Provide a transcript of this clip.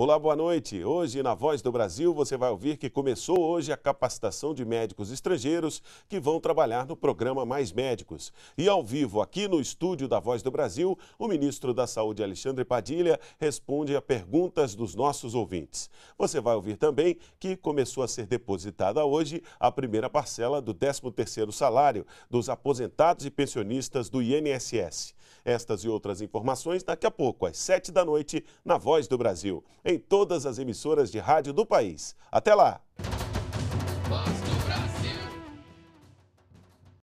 Olá, boa noite. Hoje, na Voz do Brasil, você vai ouvir que começou hoje a capacitação de médicos estrangeiros que vão trabalhar no programa Mais Médicos. E ao vivo, aqui no estúdio da Voz do Brasil, o ministro da Saúde, Alexandre Padilha, responde a perguntas dos nossos ouvintes. Você vai ouvir também que começou a ser depositada hoje a primeira parcela do 13º salário dos aposentados e pensionistas do INSS. Estas e outras informações daqui a pouco, às 7 da noite, na Voz do Brasil, em todas as emissoras de rádio do país. Até lá!